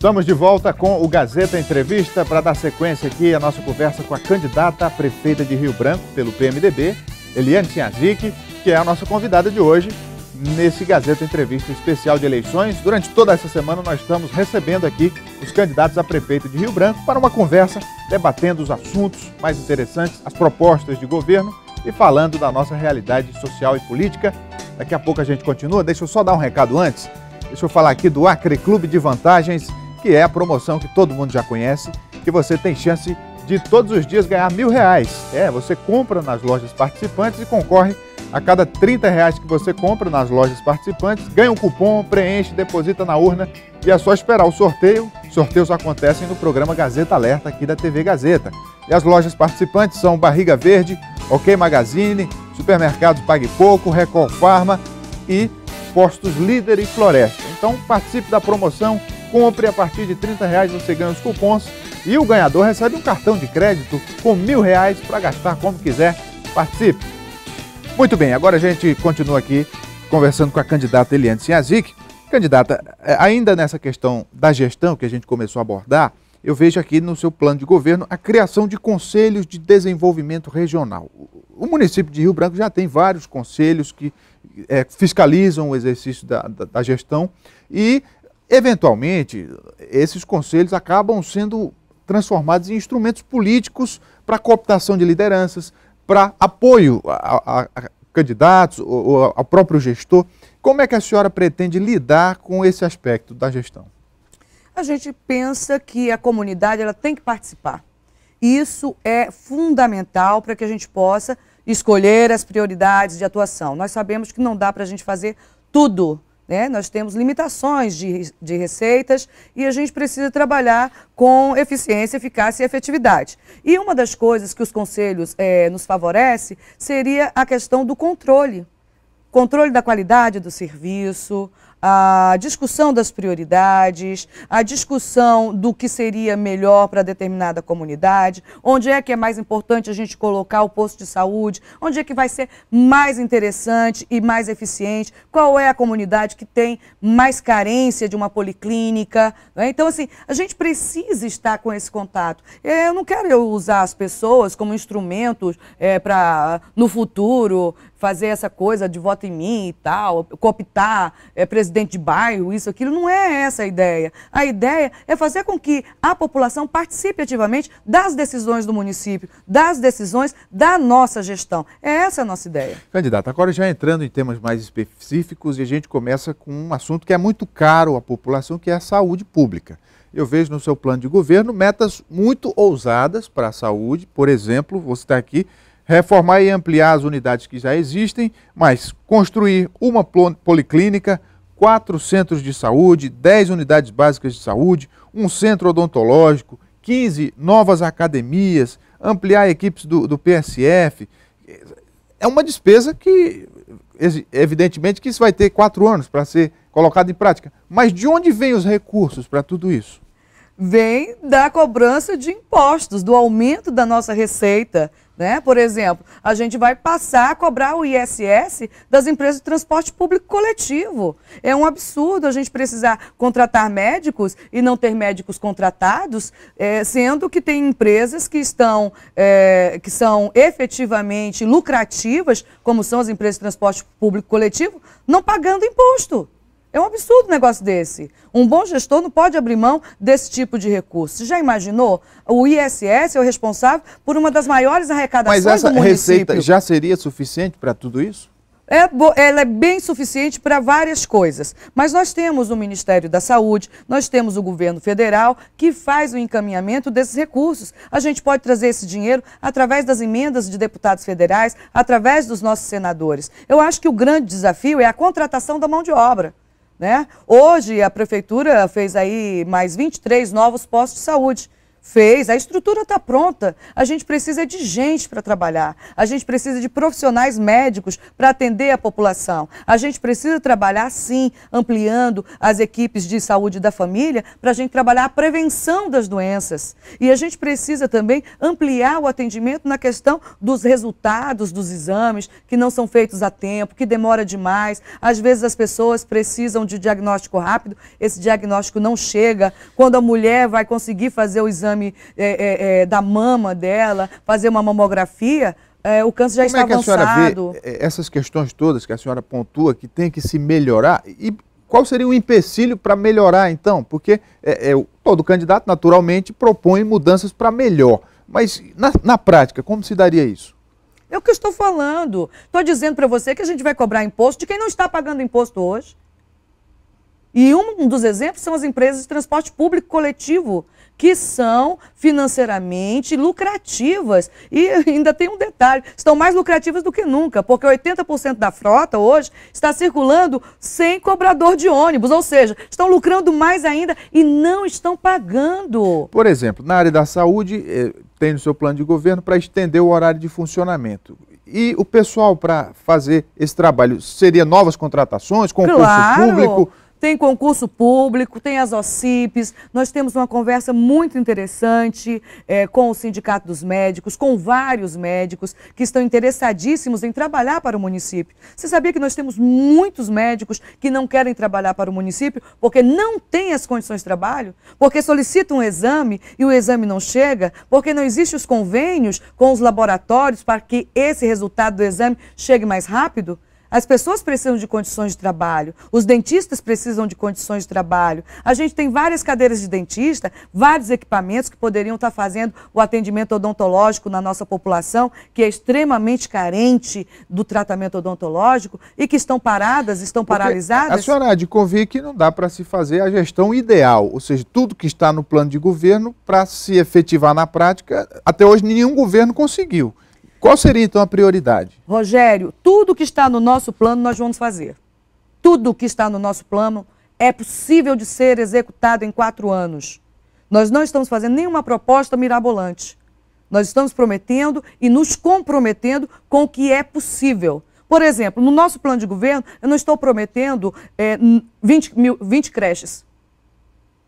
Estamos de volta com o Gazeta Entrevista para dar sequência aqui à nossa conversa com a candidata a prefeita de Rio Branco pelo PMDB, Eliane Tinhazic, que é a nossa convidada de hoje nesse Gazeta Entrevista Especial de Eleições. Durante toda essa semana nós estamos recebendo aqui os candidatos a prefeito de Rio Branco para uma conversa debatendo os assuntos mais interessantes, as propostas de governo e falando da nossa realidade social e política. Daqui a pouco a gente continua. Deixa eu só dar um recado antes. Deixa eu falar aqui do Acre Clube de Vantagens que é a promoção que todo mundo já conhece, que você tem chance de todos os dias ganhar mil reais. É, você compra nas lojas participantes e concorre a cada 30 reais que você compra nas lojas participantes, ganha um cupom, preenche, deposita na urna e é só esperar o sorteio. Sorteios acontecem no programa Gazeta Alerta aqui da TV Gazeta. E as lojas participantes são Barriga Verde, OK Magazine, Supermercado Pague Pouco, Record Farma e Postos Líder e Floresta. Então participe da promoção Compre a partir de 30 reais você ganha os cupons e o ganhador recebe um cartão de crédito com mil reais para gastar como quiser. Participe! Muito bem, agora a gente continua aqui conversando com a candidata Eliane Sinhazic. Candidata, eh, ainda nessa questão da gestão que a gente começou a abordar, eu vejo aqui no seu plano de governo a criação de conselhos de desenvolvimento regional. O município de Rio Branco já tem vários conselhos que é, fiscalizam o exercício da, da, da gestão e Eventualmente, esses conselhos acabam sendo transformados em instrumentos políticos para cooptação de lideranças, para apoio a, a, a candidatos ou, ao próprio gestor. Como é que a senhora pretende lidar com esse aspecto da gestão? A gente pensa que a comunidade ela tem que participar. Isso é fundamental para que a gente possa escolher as prioridades de atuação. Nós sabemos que não dá para a gente fazer tudo né? Nós temos limitações de, de receitas e a gente precisa trabalhar com eficiência, eficácia e efetividade. E uma das coisas que os conselhos é, nos favorece seria a questão do controle. Controle da qualidade do serviço, a discussão das prioridades, a discussão do que seria melhor para determinada comunidade, onde é que é mais importante a gente colocar o posto de saúde, onde é que vai ser mais interessante e mais eficiente, qual é a comunidade que tem mais carência de uma policlínica. Né? Então, assim, a gente precisa estar com esse contato. É, eu não quero usar as pessoas como instrumentos é, para, no futuro, fazer essa coisa de voto em mim e tal, cooptar é, presidente de bairro, isso, aquilo. Não é essa a ideia. A ideia é fazer com que a população participe ativamente das decisões do município, das decisões da nossa gestão. É essa a nossa ideia. Candidata, agora já entrando em temas mais específicos e a gente começa com um assunto que é muito caro à população, que é a saúde pública. Eu vejo no seu plano de governo metas muito ousadas para a saúde, por exemplo, você está aqui reformar e ampliar as unidades que já existem, mas construir uma policlínica, quatro centros de saúde, dez unidades básicas de saúde, um centro odontológico, 15 novas academias, ampliar equipes do, do PSF. É uma despesa que, evidentemente, que isso vai ter quatro anos para ser colocado em prática. Mas de onde vêm os recursos para tudo isso? vem da cobrança de impostos, do aumento da nossa receita. Né? Por exemplo, a gente vai passar a cobrar o ISS das empresas de transporte público coletivo. É um absurdo a gente precisar contratar médicos e não ter médicos contratados, é, sendo que tem empresas que estão é, que são efetivamente lucrativas, como são as empresas de transporte público coletivo, não pagando imposto. É um absurdo um negócio desse. Um bom gestor não pode abrir mão desse tipo de recurso. Você já imaginou? O ISS é o responsável por uma das maiores arrecadações do município. Mas essa receita já seria suficiente para tudo isso? É, ela é bem suficiente para várias coisas. Mas nós temos o Ministério da Saúde, nós temos o governo federal que faz o encaminhamento desses recursos. A gente pode trazer esse dinheiro através das emendas de deputados federais, através dos nossos senadores. Eu acho que o grande desafio é a contratação da mão de obra. Né? Hoje a prefeitura fez aí mais 23 novos postos de saúde Fez, a estrutura está pronta. A gente precisa de gente para trabalhar. A gente precisa de profissionais médicos para atender a população. A gente precisa trabalhar, sim, ampliando as equipes de saúde da família para a gente trabalhar a prevenção das doenças. E a gente precisa também ampliar o atendimento na questão dos resultados dos exames, que não são feitos a tempo, que demora demais. Às vezes as pessoas precisam de diagnóstico rápido, esse diagnóstico não chega. Quando a mulher vai conseguir fazer o exame, exame é, é, é, da mama dela, fazer uma mamografia, é, o câncer já Como é está é avançado. a senhora vê é, essas questões todas que a senhora pontua que tem que se melhorar? E qual seria o empecilho para melhorar, então? Porque é, todo candidato, naturalmente, propõe mudanças para melhor. Mas, na, na prática, como se daria isso? É o que eu estou falando. Estou dizendo para você que a gente vai cobrar imposto de quem não está pagando imposto hoje. E um dos exemplos são as empresas de transporte público coletivo, que são financeiramente lucrativas. E ainda tem um detalhe: estão mais lucrativas do que nunca, porque 80% da frota hoje está circulando sem cobrador de ônibus, ou seja, estão lucrando mais ainda e não estão pagando. Por exemplo, na área da saúde, eh, tem no seu plano de governo para estender o horário de funcionamento. E o pessoal para fazer esse trabalho seria novas contratações, concurso claro. público? Tem concurso público, tem as OCIPs, nós temos uma conversa muito interessante é, com o Sindicato dos Médicos, com vários médicos que estão interessadíssimos em trabalhar para o município. Você sabia que nós temos muitos médicos que não querem trabalhar para o município porque não têm as condições de trabalho, porque solicitam um exame e o exame não chega, porque não existem os convênios com os laboratórios para que esse resultado do exame chegue mais rápido? As pessoas precisam de condições de trabalho, os dentistas precisam de condições de trabalho. A gente tem várias cadeiras de dentista, vários equipamentos que poderiam estar fazendo o atendimento odontológico na nossa população, que é extremamente carente do tratamento odontológico e que estão paradas, estão Porque paralisadas. A senhora de convir que não dá para se fazer a gestão ideal, ou seja, tudo que está no plano de governo para se efetivar na prática, até hoje nenhum governo conseguiu. Qual seria então a prioridade? Rogério, tudo que está no nosso plano nós vamos fazer. Tudo que está no nosso plano é possível de ser executado em quatro anos. Nós não estamos fazendo nenhuma proposta mirabolante. Nós estamos prometendo e nos comprometendo com o que é possível. Por exemplo, no nosso plano de governo, eu não estou prometendo é, eh, 20, mil, 20 creches.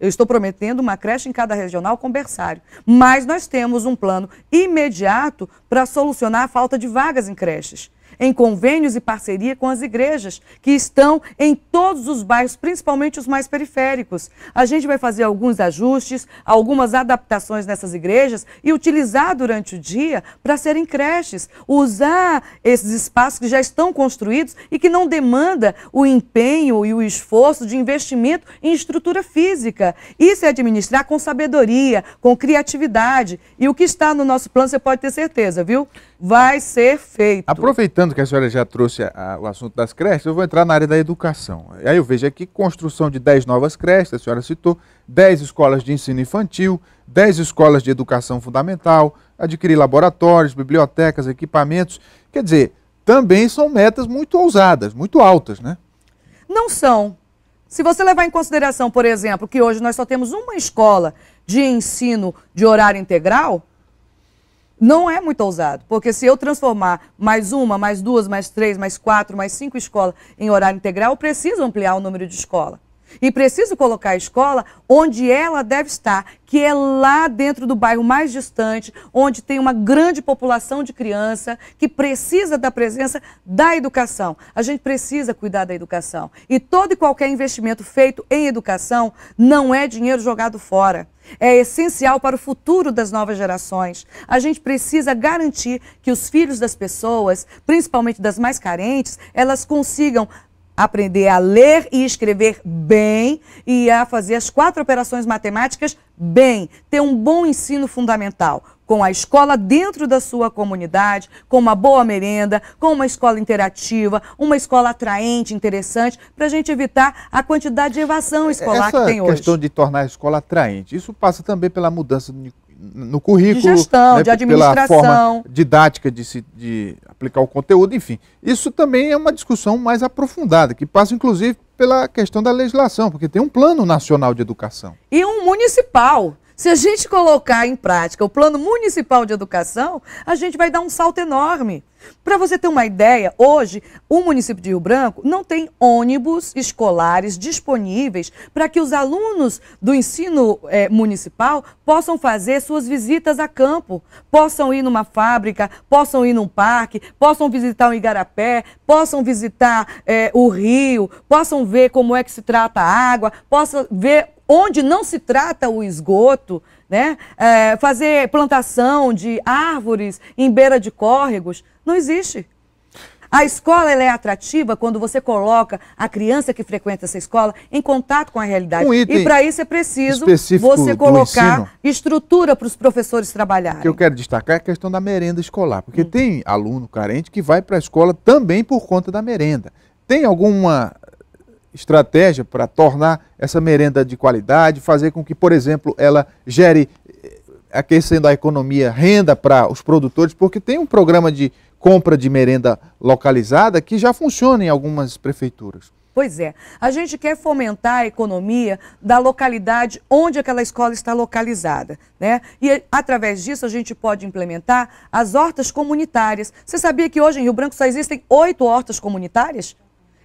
Eu estou prometendo uma creche em cada regional com berçário. Mas nós temos um plano imediato para solucionar a falta de vagas em creches em convênios e parceria com as igrejas, que estão em todos os bairros, principalmente os mais periféricos. A gente vai fazer alguns ajustes, algumas adaptações nessas igrejas e utilizar durante o dia para serem creches, usar esses espaços que já estão construídos e que não demanda o empenho e o esforço de investimento em estrutura física. Isso é administrar com sabedoria, com criatividade. E o que está no nosso plano, você pode ter certeza, viu? Vai ser feito. Aproveitando aproveitando que a senhora já trouxe a, a, o assunto das creches, eu vou entrar na área da educação. Aí eu vejo aqui construção de 10 novas creches, a senhora citou, 10 escolas de ensino infantil, 10 escolas de educação fundamental, adquirir laboratórios, bibliotecas, equipamentos. Quer dizer, também são metas muito ousadas, muito altas, né? Não são. Se você levar em consideração, por exemplo, que hoje nós só temos uma escola de ensino de horário integral, não é muito ousado, porque se eu transformar mais uma, mais duas, mais três, mais quatro, mais cinco escolas em horário integral, eu preciso ampliar o número de escola. E preciso colocar a escola onde ela deve estar, que é lá dentro do bairro mais distante, onde tem uma grande população de criança que precisa da presença da educação. A gente precisa cuidar da educação. E todo e qualquer investimento feito em educação não é dinheiro jogado fora. É essencial para o futuro das novas gerações. A gente precisa garantir que os filhos das pessoas, principalmente das mais carentes, elas consigam aprender a ler e escrever bem e a fazer as quatro operações matemáticas bem, ter um bom ensino fundamental, com a escola dentro da sua comunidade, com uma boa merenda, com uma escola interativa, uma escola atraente, interessante, para a gente evitar a quantidade de evasão é, escolar Essa que tem hoje. Essa questão de tornar a escola atraente, isso passa também pela mudança no currículo, de gestão, né, de administração, pela forma didática de se de aplicar o conteúdo, enfim. Isso também é uma discussão mais aprofundada, que passa inclusive pela questão da legislação, porque tem um plano nacional de educação. E um municipal. Se a gente colocar em prática o Plano Municipal de Educação, a gente vai dar um salto enorme. Para você ter uma ideia, hoje o município de Rio Branco não tem ônibus escolares disponíveis para que os alunos do ensino eh, municipal possam fazer suas visitas a campo, possam ir numa fábrica, possam ir num parque, possam visitar o um igarapé, possam visitar eh, o rio, possam ver como é que se trata a água, possam ver onde não se trata o esgoto, né? É, fazer plantação de árvores em beira de córregos, não existe. A escola é atrativa quando você coloca a criança que frequenta essa escola em contato com a realidade. Um e para isso é preciso você colocar estrutura para os professores trabalharem. O que eu quero destacar é a questão da merenda escolar, porque hum. tem aluno carente que vai para a escola também por conta da merenda. Tem alguma estratégia para tornar essa merenda de qualidade, fazer com que, por exemplo, ela gere, eh, aquecendo a economia, renda para os produtores, porque tem um programa de compra de merenda localizada que já funciona em algumas prefeituras. Pois é, a gente quer fomentar a economia da localidade onde aquela escola está localizada, né? E eh, através disso a gente pode implementar as hortas comunitárias. Você sabia que hoje em Rio Branco só existem oito hortas comunitárias?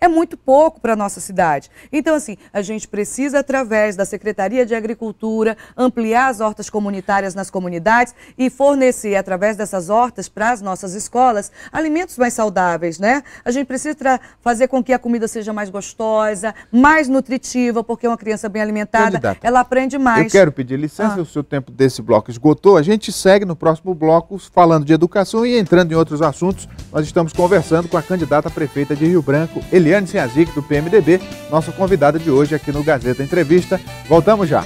é muito pouco para a nossa cidade. Então, assim, a gente precisa, através da Secretaria de Agricultura, ampliar as hortas comunitárias nas comunidades e fornecer, através dessas hortas, para as nossas escolas, alimentos mais saudáveis, né? A gente precisa fazer com que a comida seja mais gostosa, mais nutritiva, porque uma criança bem alimentada, Candidata, ela aprende mais. Eu quero pedir licença, ah. o seu tempo desse bloco esgotou. A gente segue no próximo bloco falando de educação e entrando em outros assuntos. Nós estamos conversando com a candidata prefeita de Rio Branco, Eli Eliane Sinhazik, do PMDB, nossa convidada de hoje aqui no Gazeta Entrevista. Voltamos já.